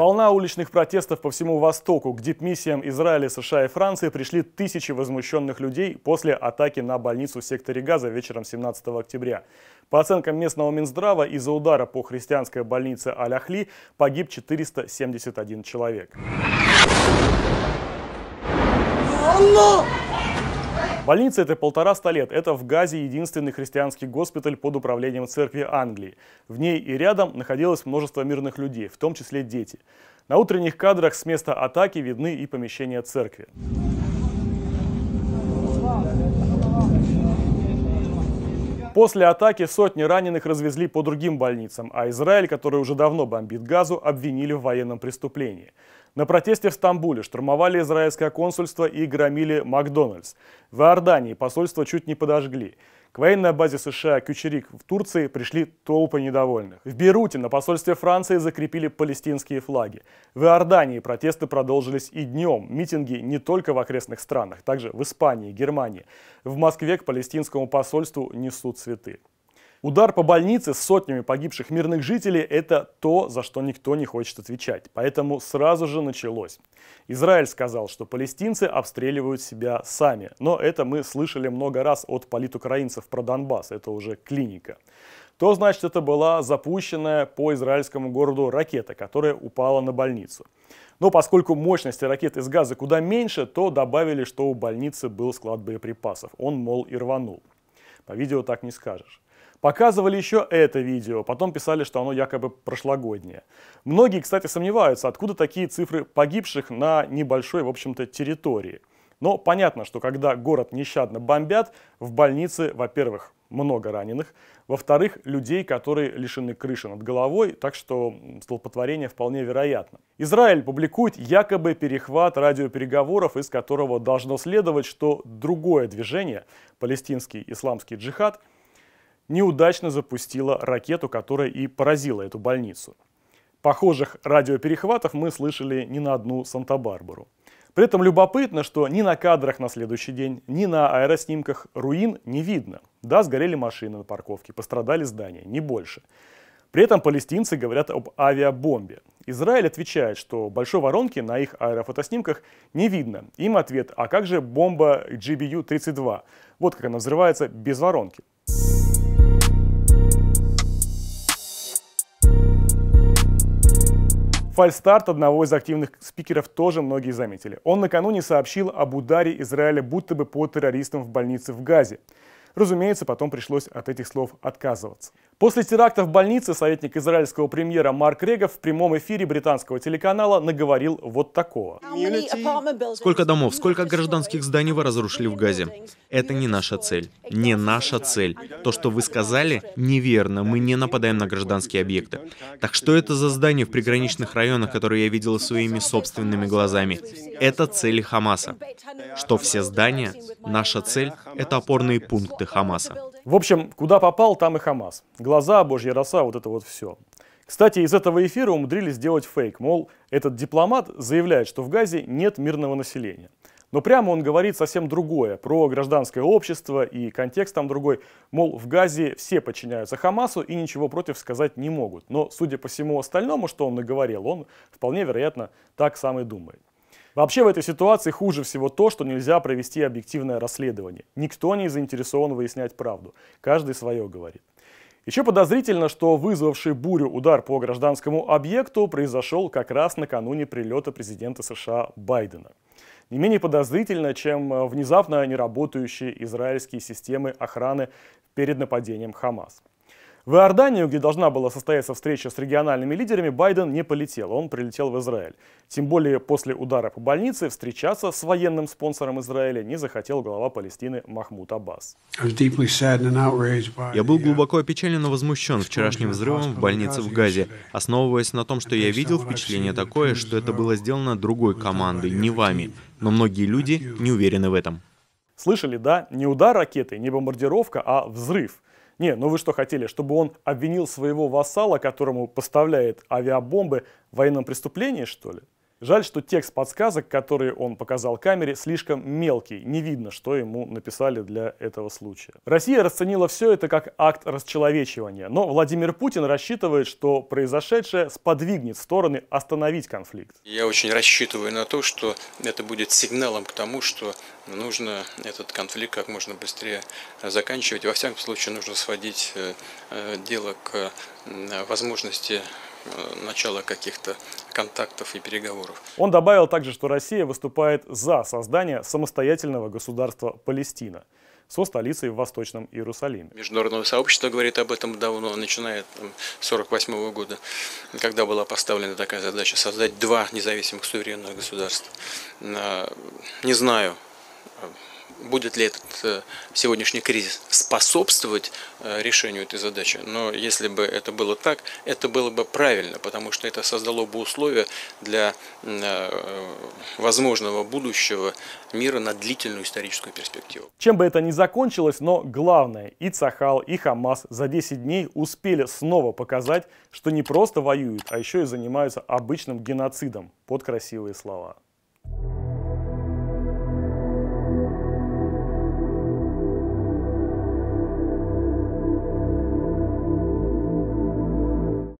Волна уличных протестов по всему Востоку. К дипмиссиям Израиля, США и Франции пришли тысячи возмущенных людей после атаки на больницу в секторе Газа вечером 17 октября. По оценкам местного Минздрава, из-за удара по христианской больнице Аляхли погиб 471 человек. Больница это полтора ста лет. Это в Газе единственный христианский госпиталь под управлением церкви Англии. В ней и рядом находилось множество мирных людей, в том числе дети. На утренних кадрах с места атаки видны и помещения церкви. После атаки сотни раненых развезли по другим больницам, а Израиль, который уже давно бомбит газу, обвинили в военном преступлении. На протесте в Стамбуле штурмовали израильское консульство и громили Макдональдс. В Иордании посольство чуть не подожгли. К военной базе США Кючерик в Турции пришли толпы недовольных. В Беруте на посольстве Франции закрепили палестинские флаги. В Иордании протесты продолжились и днем. Митинги не только в окрестных странах, также в Испании, Германии. В Москве к палестинскому посольству несут цветы. Удар по больнице с сотнями погибших мирных жителей – это то, за что никто не хочет отвечать. Поэтому сразу же началось. Израиль сказал, что палестинцы обстреливают себя сами. Но это мы слышали много раз от политукраинцев про Донбасс. Это уже клиника то значит это была запущенная по израильскому городу ракета, которая упала на больницу. Но поскольку мощности ракет из газа куда меньше, то добавили, что у больницы был склад боеприпасов. Он, мол, и рванул. По видео так не скажешь. Показывали еще это видео, потом писали, что оно якобы прошлогоднее. Многие, кстати, сомневаются, откуда такие цифры погибших на небольшой, в общем-то, территории. Но понятно, что когда город нещадно бомбят, в больнице, во-первых, много раненых, во-вторых, людей, которые лишены крыши над головой, так что столпотворение вполне вероятно. Израиль публикует якобы перехват радиопереговоров, из которого должно следовать, что другое движение, палестинский исламский джихад, неудачно запустила ракету, которая и поразила эту больницу. Похожих радиоперехватов мы слышали не на одну Санта-Барбару. При этом любопытно, что ни на кадрах на следующий день, ни на аэроснимках руин не видно. Да, сгорели машины на парковке, пострадали здания, не больше. При этом палестинцы говорят об авиабомбе. Израиль отвечает, что большой воронки на их аэрофотоснимках не видно. Им ответ, а как же бомба GBU-32? Вот как она взрывается без воронки. Фальстарт одного из активных спикеров тоже многие заметили. Он накануне сообщил об ударе Израиля будто бы по террористам в больнице в Газе. Разумеется, потом пришлось от этих слов отказываться. После теракта в больнице советник израильского премьера Марк Регов в прямом эфире британского телеканала наговорил вот такого. Сколько домов, сколько гражданских зданий вы разрушили в Газе? Это не наша цель. Не наша цель. То, что вы сказали, неверно. Мы не нападаем на гражданские объекты. Так что это за здание в приграничных районах, которые я видела своими собственными глазами? Это цели Хамаса. Что все здания, наша цель — это опорные пункты Хамаса. В общем, куда попал, там и Хамас. Глаза, божья роса, вот это вот все. Кстати, из этого эфира умудрились сделать фейк, мол, этот дипломат заявляет, что в Газе нет мирного населения. Но прямо он говорит совсем другое, про гражданское общество и контекст там другой. Мол, в Газе все подчиняются Хамасу и ничего против сказать не могут. Но судя по всему остальному, что он наговорил, он вполне вероятно так сам и думает. Вообще в этой ситуации хуже всего то, что нельзя провести объективное расследование. Никто не заинтересован выяснять правду. Каждый свое говорит. Еще подозрительно, что вызвавший бурю удар по гражданскому объекту произошел как раз накануне прилета президента США Байдена. Не менее подозрительно, чем э, внезапно неработающие израильские системы охраны перед нападением Хамас. В Иорданию, где должна была состояться встреча с региональными лидерами, Байден не полетел, он прилетел в Израиль. Тем более после удара по больнице встречаться с военным спонсором Израиля не захотел глава Палестины Махмуд Аббас. Я был глубоко uh, опечален и возмущен вчерашним взрывом в больнице в Газе, основываясь на том, что я видел впечатление такое, что это uh, было сделано другой командой, не вами. Но многие люди не уверены в этом. Слышали, да? Не удар ракеты, не бомбардировка, а взрыв – не, ну вы что хотели, чтобы он обвинил своего вассала, которому поставляет авиабомбы, в военном преступлении, что ли? Жаль, что текст подсказок, которые он показал камере, слишком мелкий. Не видно, что ему написали для этого случая. Россия расценила все это как акт расчеловечивания. Но Владимир Путин рассчитывает, что произошедшее сподвигнет стороны остановить конфликт. Я очень рассчитываю на то, что это будет сигналом к тому, что нужно этот конфликт как можно быстрее заканчивать. Во всяком случае, нужно сводить э, э, дело к возможности Э, начала каких-то контактов и переговоров. Он добавил также, что Россия выступает за создание самостоятельного государства Палестина со столицей в Восточном Иерусалиме. Международное сообщество говорит об этом давно, начиная с 1948 года, когда была поставлена такая задача создать два независимых суверенных государства. Э, не знаю, э, будет ли этот э, сегодняшний кризис способствовать э, решению этой задачи. Но если бы это было так, это было бы правильно, потому что это создало бы условия для э, возможного будущего мира на длительную историческую перспективу. Чем бы это ни закончилось, но главное, и Цахал, и Хамас за 10 дней успели снова показать, что не просто воюют, а еще и занимаются обычным геноцидом под красивые слова.